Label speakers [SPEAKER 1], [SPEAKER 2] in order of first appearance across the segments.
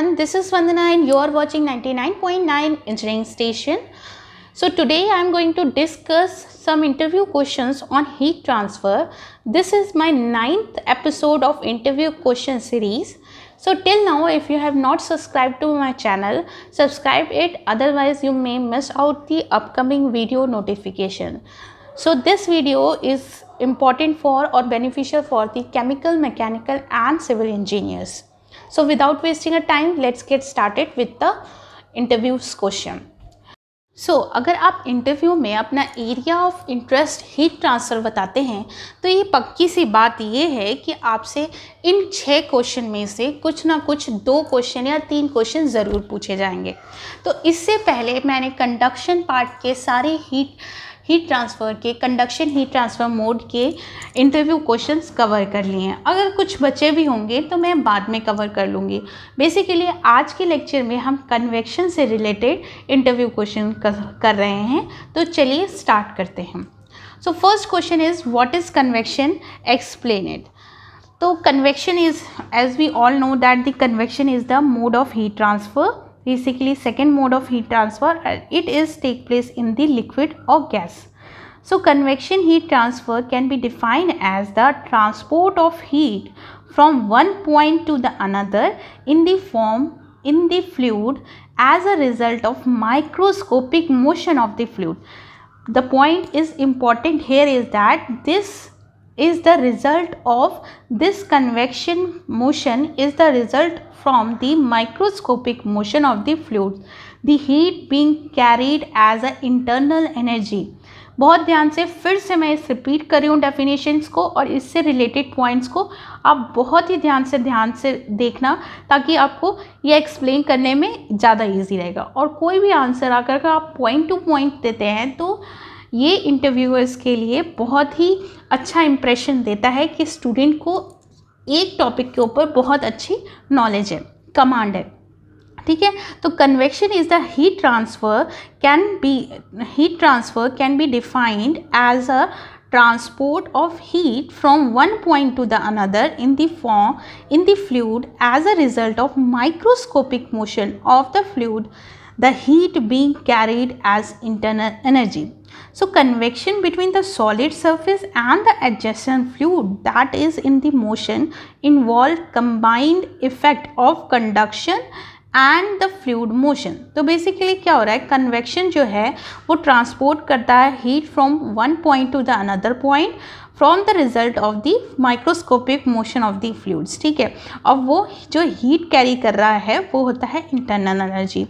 [SPEAKER 1] everyone, this is Vandana and you are watching 99.9 Engineering Station. So today I am going to discuss some interview questions on heat transfer. This is my ninth episode of interview question series. So till now if you have not subscribed to my channel, subscribe it otherwise you may miss out the upcoming video notification. So this video is important for or beneficial for the chemical, mechanical and civil engineers. So without wasting a time, let's get started with the interviews question. So so, अगर आप interview में अपना area of interest heat transfer बताते हैं तो ये पक्की सी बात ये है कि आपसे इन छः क्वेश्चन में से कुछ ना कुछ दो क्वेश्चन या तीन क्वेश्चन ज़रूर पूछे जाएंगे तो इससे पहले मैंने कंडक्शन पार्ट के सारे हीट हीट ट्रांसफ़र के कंडक्शन हीट ट्रांसफ़र मोड के इंटरव्यू क्वेश्चंस कवर कर लिए हैं अगर कुछ बचे भी होंगे तो मैं बाद में कवर कर लूँगी बेसिकली आज के लेक्चर में हम कन्वेक्शन से रिलेटेड इंटरव्यू क्वेश्चन कर रहे हैं तो चलिए स्टार्ट करते हैं so first question is what is convection explain it तो convection is as we all know that the convection is the mode of heat transfer basically second mode of heat transfer it is take place in the liquid or gas. So convection heat transfer can be defined as the transport of heat from one point to the another in the form in the fluid as a result of microscopic motion of the fluid. The point is important here is that this is the result of this convection motion is the result from the microscopic motion of the fluids. The heat being carried as an internal energy. बहुत ध्यान से फिर से मैं इस repeat कर रही हूँ डेफिनेशंस को और इससे रिलेटेड पॉइंट्स को आप बहुत ही ध्यान से ध्यान से देखना ताकि आपको ये एक्सप्लेन करने में ज़्यादा इजी रहेगा और कोई भी आंसर आकर अगर आप पॉइंट टू पॉइंट देते हैं तो ये इंटरव्यूअर्स के लिए बहुत ही अच्छा इम्प्रेशन देता है कि स्टूडेंट को एक टॉपिक के ऊपर बहुत अच्छी नॉलेज है कमांड है ठीक है तो convection is the heat transfer can be heat transfer can be defined as a transport of heat from one point to the another in the form in the fluid as a result of microscopic motion of the fluid the heat being carried as internal energy So convection between the solid surface and the adjacent fluid that is in the motion involve combined effect of conduction and the fluid motion तो basically क्या हो रहा है convection जो है वो transport करता है heat from one point to the another point from the result of the microscopic motion of the fluids ठीक है और वो जो हीट कैरी कर रहा है वो होता है इंटरनल एनर्जी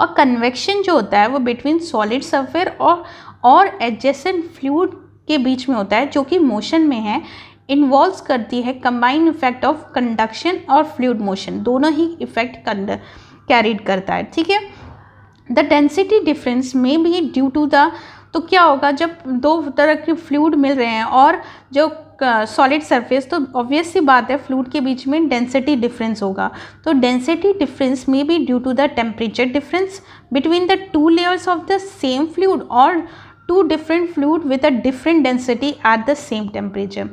[SPEAKER 1] और कन्वेक्शन जो होता है वो बिटवीन सॉलिड सफेयर और और एडजेसेंट फ्लूड के बीच में होता है जो कि मोशन में है इन्वॉल्व करती है कंबाइंड इफेक्ट ऑफ कंडक्शन और फ्लूड मोशन दोनों ही इफेक्ट कैरीड करता है ठीक है the density difference may be due to the तो क्या होगा जब दो तरह के फ्लूड मिल रहे हैं और जो सॉलिड सरफेस तो ऑब्वियस सी बात है फ्लूड के बीच में डेंसिटी डिफरेंस होगा तो density difference may be due to the temperature difference between the two layers of the same fluid और two different fluid with a different density at the same temperature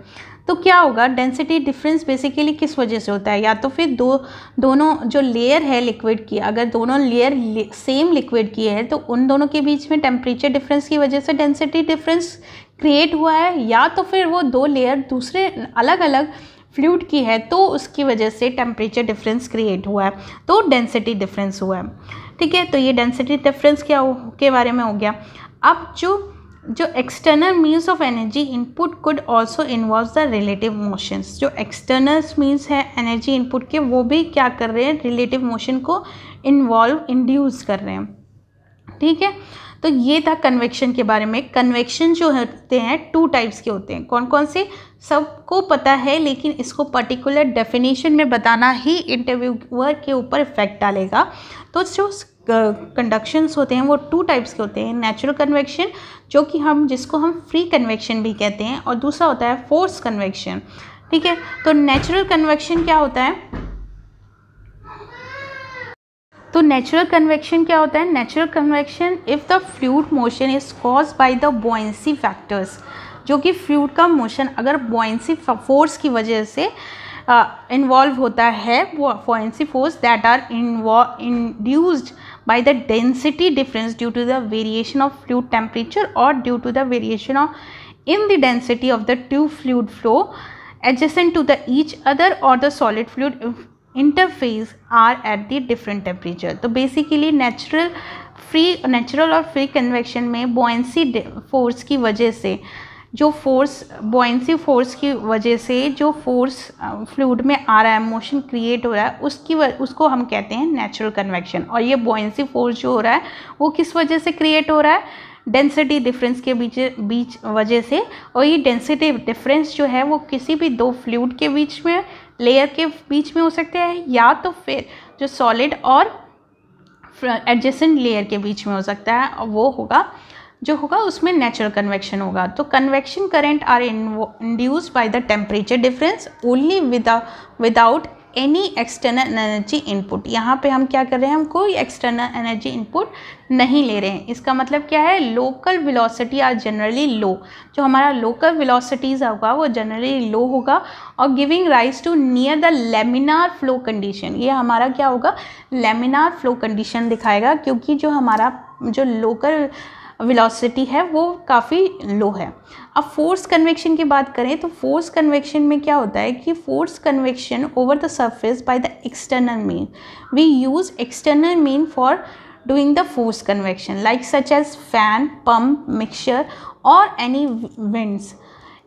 [SPEAKER 1] तो क्या होगा density difference basically किस वजह से होता है या तो फिर दो दोनों जो लेयर है लिक्विड की अगर दोनों लेयर सेम लिक्विड की है तो उन दोनों के बीच में टेम्परेचर डिफरेंस की वजह से डेंसिटी डिफरेंस क्रिएट हुआ है या तो फिर वो दो लेयर दूसरे अलग अलग फ्लूड की है तो उसकी वजह से टेम्परेचर डिफरेंस क्रिएट हुआ है तो डेंसिटी डिफरेंस हुआ है ठीक है तो ये डेंसिटी डिफरेंस क्या हो के बारे में हो गया अब जो जो external means of energy input could also involve the relative motions जो एक्सटर्नल मीन्स है एनर्जी इनपुट के वो भी क्या कर रहे हैं रिलेटिव मोशन को इन्वॉल्व इंड्यूस कर रहे हैं ठीक है तो ये था कन्वेक्शन के बारे में कन्वेक्शन जो होते हैं टू टाइप्स के होते हैं कौन कौन से सबको पता है लेकिन इसको पर्टिकुलर डेफिनेशन में बताना ही इंटरव्यूअर के ऊपर इफेक्ट डालेगा तो जो कंडक्शंस होते हैं वो टू टाइप्स के होते हैं नेचुरल कन्वेक्शन जो कि हम जिसको हम फ्री कन्वेक्शन भी कहते हैं और दूसरा होता है फोर्स कन्वेक्शन ठीक है तो नेचुरल कन्वेक्शन क्या होता है तो नेचुरल कन्वेक्शन क्या होता है natural convection if the fluid motion is cause by the buoyancy factors जो कि फ्लूड का मोशन अगर बोइंसी फोर्स की वजह से इन्वॉल्व uh, होता है फोइंसी फोर्स दैट आर इन्वॉ induced by the density difference due to the variation of fluid temperature or due to the variation of in the density of the two fluid flow adjacent to the each other or the solid fluid interface are at the different temperature तो basically natural free natural और free convection में buoyancy force की वजह से जो force बोइंसी force की वजह से जो फोर्स फ्लूड में आ रहा है मोशन क्रिएट हो रहा है उसकी उसको हम कहते हैं नेचुरल कन्वेक्शन और ये बोइंसी फोर्स जो हो रहा है वो किस वजह से क्रिएट हो रहा है डेंसिटी डिफरेंस के बीच बीच वजह से और ये डेंसिटी डिफरेंस जो है वो किसी भी दो फ्लूड के बीच में लेयर के बीच में हो सकता है या तो फिर जो सॉलिड और एडजेसेंट लेयर के बीच में हो सकता है वो होगा जो होगा उसमें नेचुरल कन्वेक्शन होगा तो convection current are induced by the temperature difference only without any external energy input यहाँ पे हम क्या कर रहे हैं हम कोई एक्सटर्नल एनर्जी इनपुट नहीं ले रहे हैं इसका मतलब क्या है local velocity are generally low जो हमारा लोकल विलोसिटीज होगा वो जनरली लो होगा और giving rise to near the laminar flow condition ये हमारा क्या होगा लेमिनार फ्लो कंडीशन दिखाएगा क्योंकि जो हमारा जो लोकल वेलोसिटी है वो काफ़ी लो है अब फोर्स कन्वेक्शन की बात करें तो फोर्स कन्वेक्शन में क्या होता है कि force convection over the surface by the external mean we use external mean for doing the force convection like such as fan pump mixture और any winds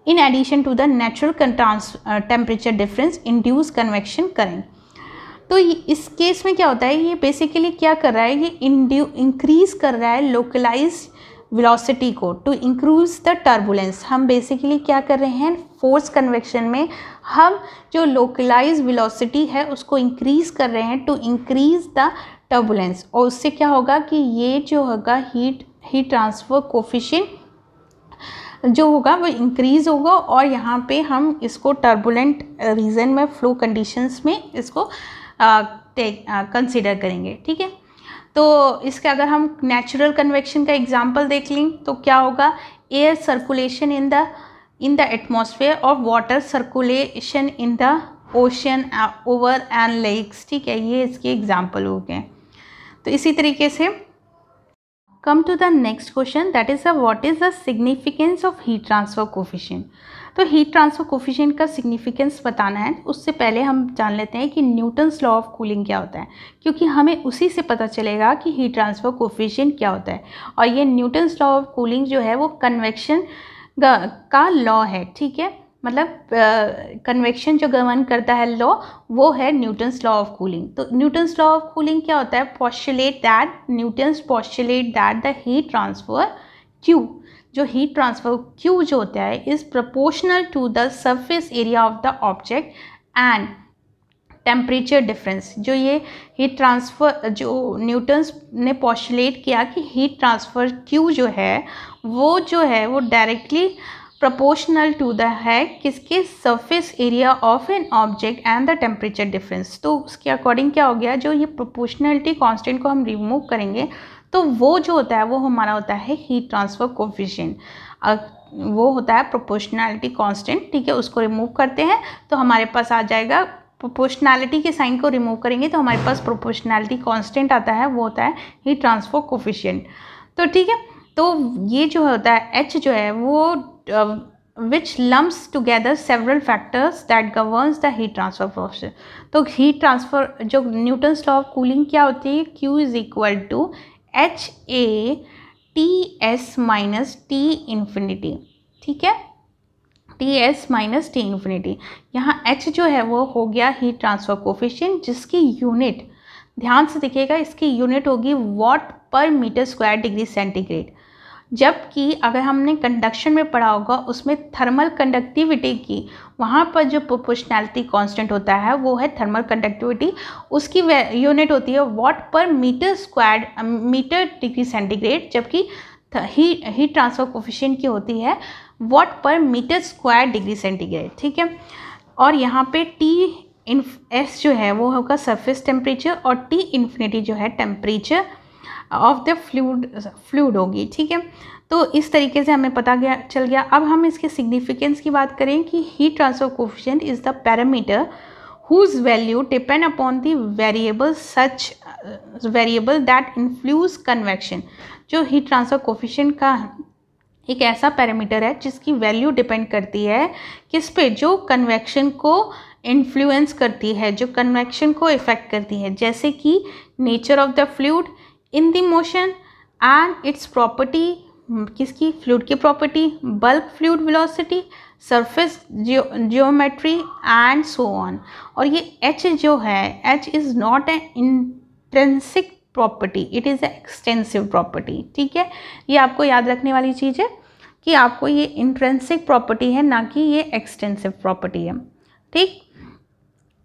[SPEAKER 1] in addition to the natural trans temperature difference induce convection करें तो इस case में क्या होता है ये basically क्या कर रहा है ये इंक्रीज कर रहा है लोकलाइज्ड वेलोसिटी को टू इंक्रीज द टर्बुलेंस हम बेसिकली क्या कर रहे हैं फोर्स कन्वेक्शन में हम जो लोकलाइज वेलोसिटी है उसको इंक्रीज कर रहे हैं टू इंक्रीज द टर्बुलेंस और उससे क्या होगा कि ये जो होगा हीट हीट ट्रांसफर कोफिशियंट जो होगा वो इंक्रीज़ होगा और यहाँ पे हम इसको टर्बुलेंट रीजन में फ्लो कंडीशंस में इसको कंसिडर करेंगे ठीक है तो इसके अगर हम नेचुरल कन्वेक्शन का एग्जाम्पल देख लें तो क्या होगा air circulation in the in the atmosphere और water circulation in the ocean over and lakes ठीक है ये इसके एग्जाम्पल हो गए तो इसी तरीके से come to the next question that is the what is the significance of heat transfer coefficient तो हीट ट्रांसफर कोफिशियंट का सिग्निफिकेंस बताना है उससे पहले हम जान लेते हैं कि न्यूटन्स लॉ ऑफ कूलिंग क्या होता है क्योंकि हमें उसी से पता चलेगा कि हीट ट्रांसफर कोफिशियंट क्या होता है और ये न्यूटन्स लॉ ऑफ कूलिंग जो है वो कन्वेक्शन का लॉ है ठीक है मतलब कन्वेक्शन uh, जो गवर्न करता है लॉ वो है न्यूटन्स लॉ ऑफ कूलिंग तो न्यूटन्स लॉ ऑफ कूलिंग क्या होता है postulate that Newton's postulate that the heat transfer Q जो हीट ट्रांसफ़र क्यू जो होता है is proportional to the surface area of the object and temperature difference जो ये हीट ट्रांसफ़र जो न्यूटन्स ने पॉशुलेट किया कि हीट ट्रांसफ़र क्यू जो है वो जो है वो डायरेक्टली प्रपोर्शनल टू द है किसके surface area of an object and the temperature difference तो उसके अकॉर्डिंग क्या हो गया जो ये प्रपोर्शनलिटी कॉन्स्टेंट को हम रिमूव करेंगे तो वो जो होता है वो हमारा होता है हीट ट्रांसफ़र कोफिशियन वो होता है प्रोपोर्शनैलिटी कांस्टेंट ठीक है उसको रिमूव करते हैं तो हमारे पास आ जाएगा प्रोपोर्शनैलिटी के साइन को रिमूव करेंगे तो हमारे पास प्रोपोर्शनैलिटी कांस्टेंट आता है वो होता है हीट ट्रांसफ़र कोफिशियंट तो ठीक है तो ये जो होता है एच जो है वो which lumps together several factors that governs the heat transfer profession तो हीट ट्रांसफर जो न्यूटन लॉ ऑफ कूलिंग क्या होती है Q is equal to H A T S minus T infinity ठीक है T S minus T infinity यहाँ H जो है वो हो गया हीट ट्रांसफर कोफिशियंट जिसकी यूनिट ध्यान से देखिएगा इसकी यूनिट होगी वॉट पर मीटर स्क्वायर डिग्री सेंटीग्रेड जबकि अगर हमने कंडक्शन में पढ़ा होगा उसमें थर्मल कंडक्टिविटी की वहाँ पर जो प्रोपोर्शनैलिटी कांस्टेंट होता है वो है थर्मल कंडक्टिविटी उसकी यूनिट होती है वॉट पर metre square metre degree centigrade जबकि ही हीट ट्रांसफर कोफिशियंट की होती है वॉट पर मीटर स्क्वायर डिग्री सेंटीग्रेड ठीक है और यहाँ पे टी इन एस जो है वो होगा सरफेस टेम्परेचर और टी इन्फिनिटी जो है temperature of the fluid fluid होगी ठीक है तो इस तरीके से हमें पता गया चल गया अब हम इसके सिग्निफिकेंस की बात करें कि heat transfer coefficient is the parameter whose value depend upon the variable such variable that influence convection जो हीट ट्रांसफर कोफिशेंट का एक ऐसा पैरामीटर है जिसकी वैल्यू डिपेंड करती है किस पे जो कन्वेक्शन को इन्फ्लुएंस करती है जो कन्वेक्शन को इफ़ेक्ट करती है जैसे कि nature of the fluid in the motion and its property किसकी फ्लूड की property bulk fluid velocity surface geometry and so on और ये एच जो है H is not a intrinsic property it is a extensive property ठीक है ये आपको याद रखने वाली चीज़ है कि आपको ये इंट्रेंसिक प्रॉपर्टी है ना कि ये एक्सटेंसिव प्रॉपर्टी है ठीक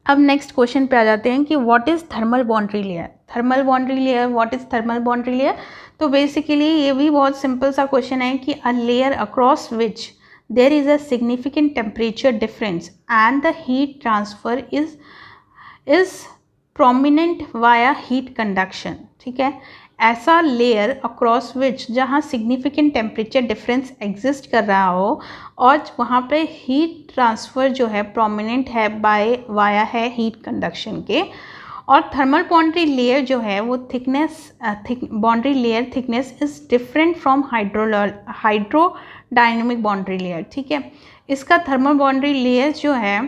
[SPEAKER 1] अब नेक्स्ट क्वेश्चन पे आ जाते हैं कि what is thermal boundary layer thermal boundary layer what is thermal boundary layer तो बेसिकली ये भी बहुत सिंपल सा क्वेश्चन है कि a layer across which there is a significant temperature difference and the heat transfer is is prominent via heat conduction ठीक है ऐसा लेयर अक्रॉस विच जहाँ सिग्निफिकेंट टेम्परेचर डिफरेंस एग्जिस्ट कर रहा हो और वहाँ पे हीट ट्रांसफ़र जो है प्रोमिनेंट है बाय वाया है हीट कंडक्शन के और थर्मल बाउंड्री लेयर जो है वो thickness thick boundary layer thickness is different from hydro hydrodynamic boundary layer ठीक है इसका थर्मल बाउंड्री लेयर जो है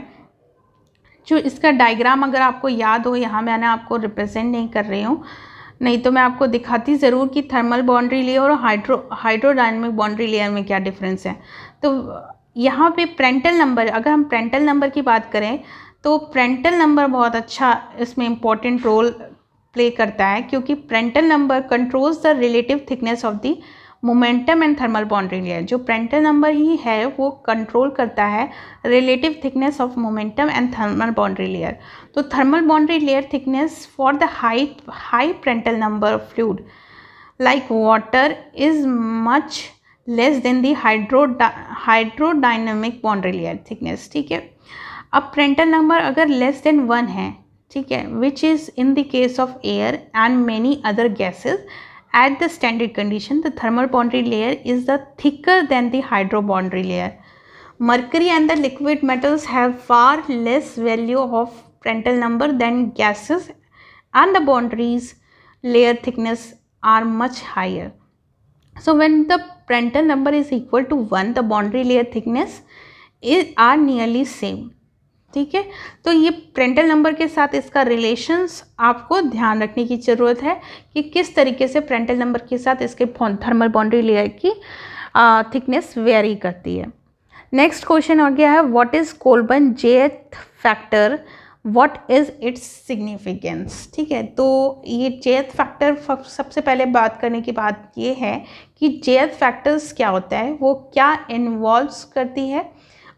[SPEAKER 1] जो इसका डायग्राम अगर आपको याद हो यहाँ मैंने आपको रिप्रेजेंट नहीं कर रही हूँ नहीं तो मैं आपको दिखाती ज़रूर कि थर्मल बाउंड्री लेयर और हाइड्रो हाइड्रोडाइनमिक बाउंड्री लेयर में क्या डिफरेंस है तो यहाँ पे प्रेंटल नंबर अगर हम प्रेंटल नंबर की बात करें तो प्रेंटल नंबर बहुत अच्छा इसमें इम्पॉर्टेंट रोल प्ले करता है क्योंकि Prandtl number controls the relative thickness of the momentum and thermal boundary layer जो प्रेंटल नंबर ही है वो कंट्रोल करता है relative thickness of momentum and thermal boundary layer तो thermal boundary layer thickness for the high high Prandtl number fluid like water is much less than the hydro hydrodynamic boundary layer thickness ठीक है अब Prandtl number अगर less than one है ठीक है विच is in the case of air and many other gases At the standard condition, the thermal boundary layer is the thicker than the hydro boundary layer. Mercury and the liquid metals have far less value of Prandtl number than gases and the boundaries layer thickness are much higher. So when the Prandtl number is equal to 1, the boundary layer thickness is, are nearly same. ठीक है तो ये Prantl number के साथ इसका relations आपको ध्यान रखने की ज़रूरत है कि किस तरीके से प्रेंटल नंबर के साथ इसके थर्मल बाउंड्री लेयर की थिकनेस वेरी करती है नेक्स्ट क्वेश्चन हो गया है what is Colburn J factor what is its significance ठीक है तो ये जेथ फैक्टर सबसे पहले बात करने की बात ये है कि जेथ फैक्टर्स क्या होता है वो क्या इन्वॉल्व करती है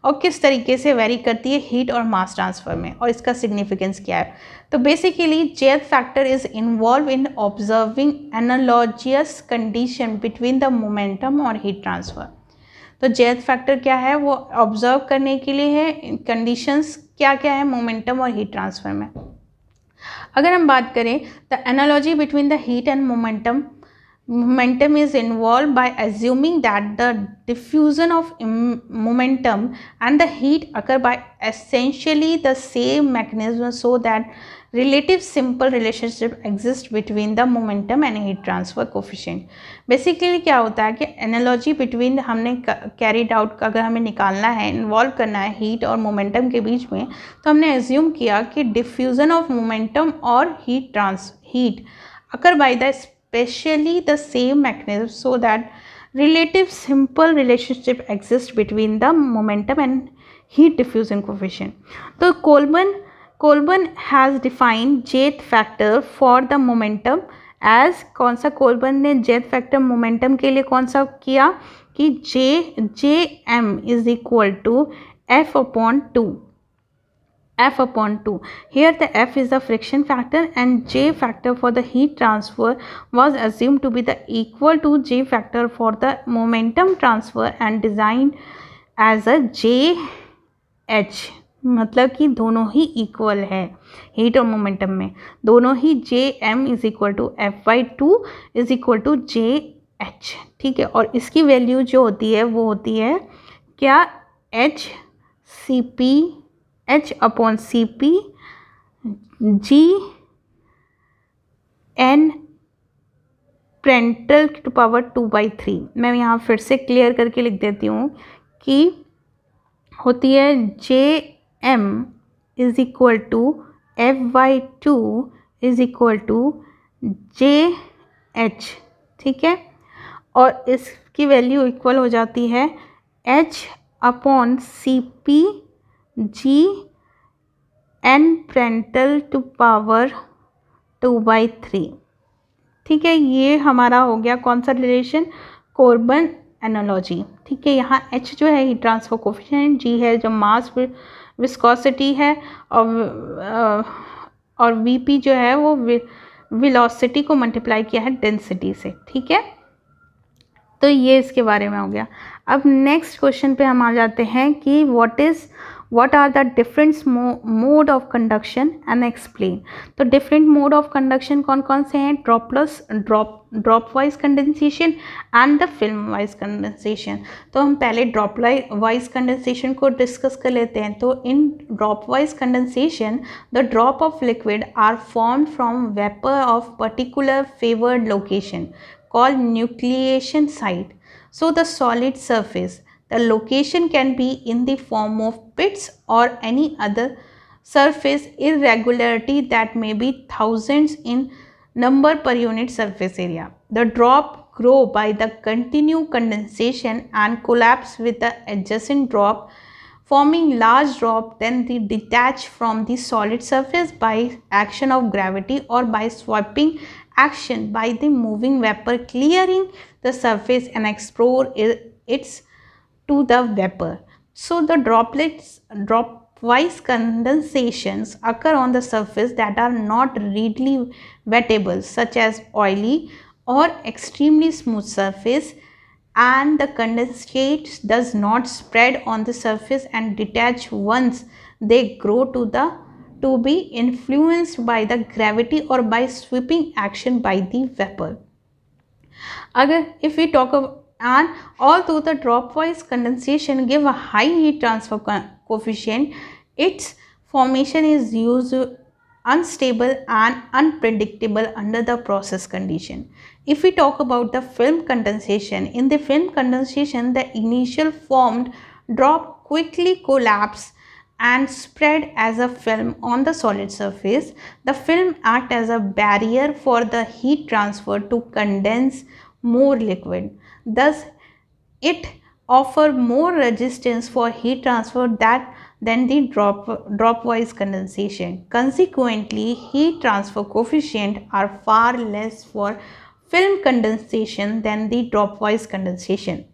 [SPEAKER 1] और किस तरीके से वेरी करती है हीट और मास ट्रांसफ़र में और इसका सिग्निफिकेंस क्या है तो basically J factor is involve in observing analogous condition between the momentum और हीट ट्रांसफ़र तो जेथ फैक्टर क्या है वो ऑब्जर्व करने के लिए है कंडीशंस क्या क्या है मोमेंटम और हीट ट्रांसफ़र में अगर हम बात करें the analogy between the heat and momentum momentum is involved by assuming that the diffusion of momentum and the heat occur by essentially the same mechanism so that relative simple relationship exists between the momentum and heat transfer coefficient basically kya hota hai ki analogy between humne carried out agar hame nikalna hai involve karna hai heat aur momentum ke beech mein to humne assume kiya ki diffusion of momentum और heat trans heat occur by the especially the same mechanism so that relative simple relationship exists between the momentum and heat diffusion coefficient. So Coleman Coleman has defined jth factor for the momentum as कौन सा कोलबन ने jth factor momentum के लिए कौन सा किया कि J J M is equal to F upon 2 F upon 2. Here the F is the friction factor and J factor for the heat transfer was assumed to be the equal to J factor for the momentum transfer and designed as a J H मतलब कि दोनों ही equal है heat और momentum में दोनों ही J M is equal to F by two is equal to J H ठीक है और इसकी वैल्यू जो होती है वो होती है क्या H C P H upon C P G N Prandtl to power two by three मैं यहाँ फिर से क्लियर करके लिख देती हूँ कि होती है J M is equal to F by two is equal to J H ठीक है और इसकी वैल्यू इक्वल हो जाती है H upon C P G N Prandtl to power two by three ठीक है ये हमारा हो गया कौन सा रिलेशन कोर्बन एनोलॉजी ठीक है यहाँ एच जो है ही ट्रांसफर कोफिशेंट जी है जो मास विस्कोसिटी है और uh, और वी पी जो है वो विलोसिटी को मल्टीप्लाई किया है डेंसिटी से ठीक है तो ये इसके बारे में हो गया अब नेक्स्ट क्वेश्चन पे हम आ जाते हैं कि what is what are the different mode of conduction and explain तो डिफरेंट मोड ऑफ कंडक्शन कौन कौन से हैं droplets drop dropwise condensation and the filmwise condensation तो हम पहले ड्रॉप वाइज कंडेंसेशन को डिस्कस कर लेते हैं तो in dropwise condensation the drop of liquid are form from vapour of particular favoured location call nucleation site so the solid surface The location can be in the form of pits or any other surface irregularity that may be thousands in number per unit surface area. The drop grow by the continued condensation and collapse with the adjacent drop forming large drop then they detach from the solid surface by action of gravity or by swiping action by the moving vapor clearing the surface and explore its to the vapor. So the droplets dropwise condensations occur on the surface that are not readily wettable such as oily or extremely smooth surface and the condensate does not spread on the surface and detach once they grow to the to be influenced by the gravity or by sweeping action by the vapor. Agar if we talk of and although the dropwise condensation give a high heat transfer co coefficient, its formation is used unstable and unpredictable under the process condition. If we talk about the film condensation, in the film condensation the initial formed drop quickly collapse and spread as a film on the solid surface. The film act as a barrier for the heat transfer to condense more liquid. Thus, it offer more resistance for heat transfer that than the drop dropwise condensation. Consequently, heat transfer coefficient are far less for film condensation than the dropwise condensation.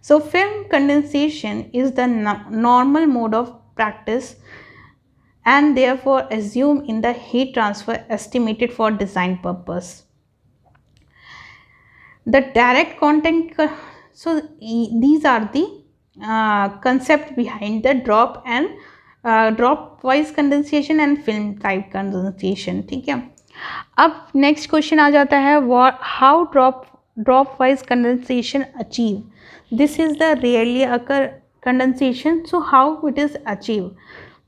[SPEAKER 1] So, film condensation is the no normal mode of practice and therefore assume in the heat transfer estimated for design purpose. the direct content so e, these are the uh, concept behind the drop and uh, drop wise condensation and film type condensation ठीक है अब next question आ जाता है how drop dropwise condensation achieve this is the rarely occur condensation so how it is achieve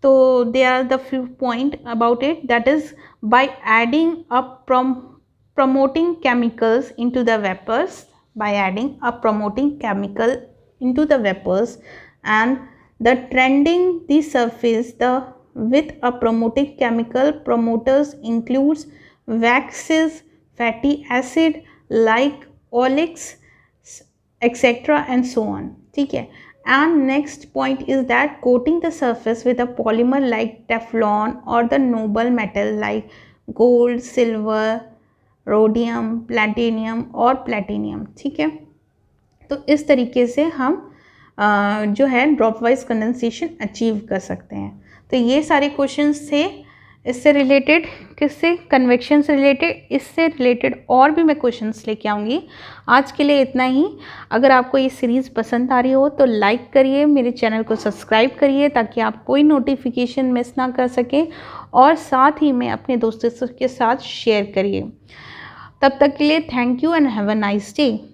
[SPEAKER 1] तो they are the few point about it that is by adding up from promoting chemicals into the vapors by adding a promoting chemical into the vapors and the trending the surface the with a promoting chemical promoters includes waxes fatty acid like oleics etc and so on okay and next point is that coating the surface with a polymer like teflon or the noble metal like gold silver rhodium platinum और platinum ठीक है तो इस तरीके से हम आ, जो है ड्रॉप वाइज कंडेंसेशन अचीव कर सकते हैं तो ये सारे क्वेश्चन थे इससे रिलेटेड किससे कन्वेक्शन से रिलेटेड इससे रिलेटेड और भी मैं क्वेश्चंस लेके आऊँगी आज के लिए इतना ही अगर आपको ये सीरीज़ पसंद आ रही हो तो लाइक करिए मेरे चैनल को सब्सक्राइब करिए ताकि आप कोई नोटिफिकेशन मिस ना कर सकें और साथ ही मैं अपने दोस्तों के साथ शेयर करिए तब तक के लिए thank you and have a nice day